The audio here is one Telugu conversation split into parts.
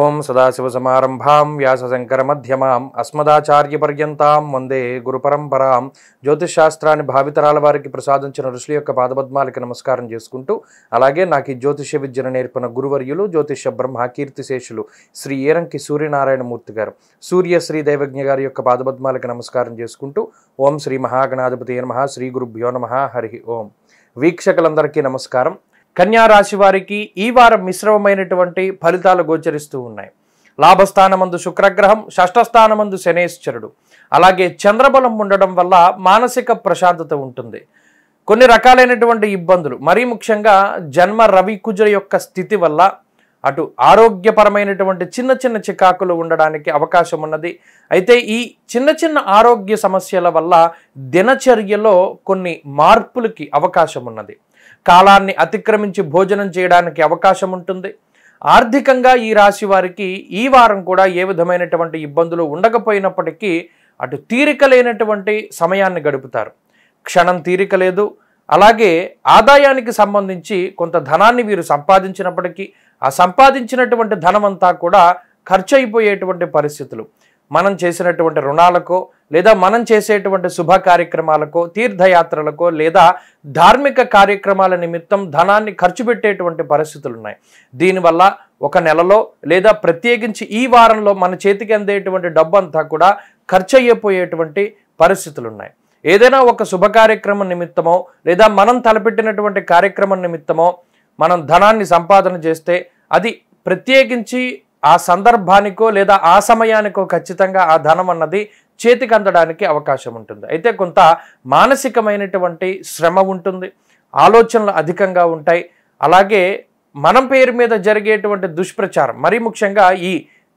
ఓం సదాశివ మధ్యమాం అస్మదాచార్య పర్యంతాం వందే గురుపరంపరాం జ్యోతిషాస్త్రాన్ని భావితరాల వారికి ప్రసాదించిన ఋషుల యొక్క పాదపద్మాలకి నమస్కారం చేసుకుంటూ అలాగే నాకు ఈ జ్యోతిష విద్యను నేర్పిన గురువర్యులు జ్యోతిష బ్రహ్మ కీర్తిశేషులు శ్రీ ఏరంకి సూర్యనారాయణమూర్తి గారు సూర్య శ్రీ దైవజ్ఞ గారి యొక్క పాదపద్మాలకి నమస్కారం చేసుకుంటూ ఓం శ్రీ మహాగణాధిపతి నమ శ్రీ గురుభ్యో నమ హరి ఓం వీక్షకులందరికీ నమస్కారం కన్యా రాశి వారికి ఈ వారం మిశ్రమమైనటువంటి ఫలితాలు గోచరిస్తూ ఉన్నాయి లాభస్థానమందు శుక్రగ్రహం షష్ఠస్థానమందు శనేశ్వరుడు అలాగే చంద్రబలం ఉండడం వల్ల మానసిక ప్రశాంతత ఉంటుంది కొన్ని రకాలైనటువంటి ఇబ్బందులు మరీ ముఖ్యంగా జన్మ రవి కుజ యొక్క స్థితి వల్ల అటు ఆరోగ్యపరమైనటువంటి చిన్న చిన్న చికాకులు ఉండడానికి అవకాశం ఉన్నది అయితే ఈ చిన్న చిన్న ఆరోగ్య సమస్యల వల్ల దినచర్యలో కొన్ని మార్పులకి అవకాశం ఉన్నది కాలాన్ని అతిక్రమించి భోజనం చేయడానికి అవకాశం ఉంటుంది ఆర్థికంగా ఈ రాశి వారికి ఈ వారం కూడా ఏ విధమైనటువంటి ఇబ్బందులు ఉండకపోయినప్పటికీ అటు తీరిక లేనటువంటి సమయాన్ని గడుపుతారు క్షణం తీరిక లేదు అలాగే ఆదాయానికి సంబంధించి కొంత ధనాన్ని వీరు సంపాదించినప్పటికీ ఆ సంపాదించినటువంటి ధనమంతా కూడా ఖర్చు అయిపోయేటువంటి పరిస్థితులు మనం చేసినటువంటి రుణాలకో లేదా మనం చేసేటువంటి శుభ కార్యక్రమాలకో తీర్థయాత్రలకో లేదా ధార్మిక కార్యక్రమాల నిమిత్తం ధనాన్ని ఖర్చు పెట్టేటువంటి పరిస్థితులు ఉన్నాయి దీనివల్ల ఒక నెలలో లేదా ప్రత్యేకించి ఈ వారంలో మన చేతికి అందేటువంటి డబ్బు అంతా కూడా ఖర్చు అయ్యపోయేటువంటి పరిస్థితులు ఉన్నాయి ఏదైనా ఒక శుభ కార్యక్రమం నిమిత్తమో లేదా మనం తలపెట్టినటువంటి కార్యక్రమం నిమిత్తమో మనం ధనాన్ని సంపాదన చేస్తే అది ప్రత్యేకించి ఆ సందర్భానికో లేదా ఆ సమయానికో ఖచ్చితంగా ఆ ధనం అన్నది చేతికి అందడానికి అవకాశం ఉంటుంది అయితే కొంత మానసికమైనటువంటి శ్రమ ఉంటుంది ఆలోచనలు అధికంగా ఉంటాయి అలాగే మనం పేరు మీద జరిగేటువంటి దుష్ప్రచారం మరీ ముఖ్యంగా ఈ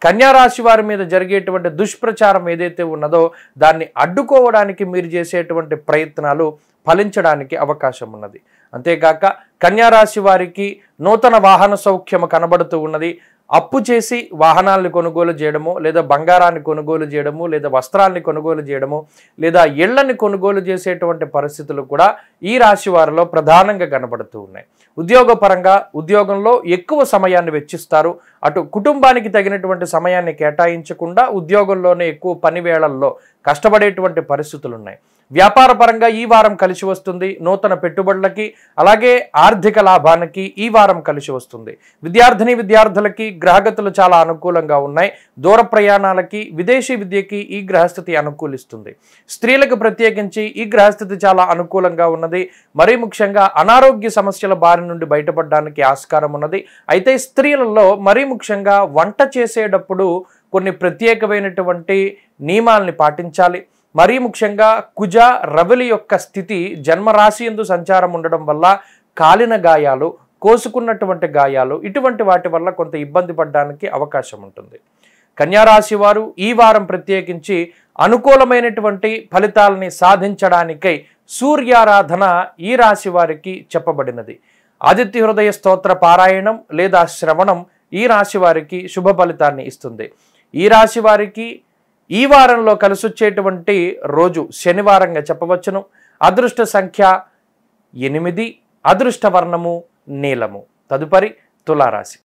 కన్యారాశి వారి మీద జరిగేటువంటి దుష్ప్రచారం ఏదైతే ఉన్నదో దాన్ని అడ్డుకోవడానికి మీరు చేసేటువంటి ప్రయత్నాలు ఫలించడానికి అవకాశం ఉన్నది అంతేకాక కన్యారాశి వారికి నూతన వాహన సౌఖ్యము కనబడుతూ ఉన్నది అప్పు చేసి వాహనాలను కొనుగోలు చేయడము లేదా బంగారాన్ని కొనుగోలు చేయడము లేదా వస్త్రాలని కొనుగోలు చేయడము లేదా ఇళ్లని కొనుగోలు చేసేటువంటి పరిస్థితులు కూడా ఈ రాశి వారిలో ప్రధానంగా కనబడుతూ ఉన్నాయి ఉద్యోగపరంగా ఉద్యోగంలో ఎక్కువ సమయాన్ని వెచ్చిస్తారు అటు కుటుంబానికి తగినటువంటి సమయాన్ని కేటాయించకుండా ఉద్యోగంలోనే ఎక్కువ పని వేళల్లో కష్టపడేటువంటి పరిస్థితులు ఉన్నాయి వ్యాపార పరంగా ఈ వారం కలిసి వస్తుంది నూతన పెట్టుబడులకి అలాగే ఆర్థిక లాభానికి ఈ వారం కలిసి వస్తుంది విద్యార్థిని విద్యార్థులకి గ్రహగతులు చాలా అనుకూలంగా ఉన్నాయి దూర ప్రయాణాలకి విదేశీ విద్యకి ఈ గ్రహస్థితి అనుకూలిస్తుంది స్త్రీలకు ప్రత్యేకించి ఈ గ్రహస్థితి చాలా అనుకూలంగా ఉన్నది మరీ ముఖ్యంగా అనారోగ్య సమస్యల బారి నుండి బయటపడడానికి ఆస్కారం ఉన్నది అయితే స్త్రీలలో మరీ ముఖ్యంగా వంట చేసేటప్పుడు కొన్ని ప్రత్యేకమైనటువంటి నియమాల్ని పాటించాలి మరీ ముఖ్యంగా కుజ రవిలి యొక్క స్థితి జన్మరాశి ఎందు సంచారం ఉండడం వల్ల కాలిన గాయాలు కోసుకున్నటువంటి గాయాలు ఇటువంటి వాటి వల్ల కొంత ఇబ్బంది పడడానికి అవకాశం ఉంటుంది కన్యారాశి వారు ఈ వారం ప్రత్యేకించి అనుకూలమైనటువంటి ఫలితాలని సాధించడానికై సూర్యారాధన ఈ రాశి వారికి చెప్పబడినది ఆదిత్య హృదయ స్తోత్ర పారాయణం లేదా శ్రవణం ఈ రాశి వారికి శుభ ఫలితాన్ని ఇస్తుంది ఈ రాశి వారికి ఈ వారంలో కలిసొచ్చేటువంటి రోజు శనివారంగా చెప్పవచ్చును అదృష్ట సంఖ్య ఎనిమిది అదృష్ట వర్ణము నీలము తదుపరి తులారాశి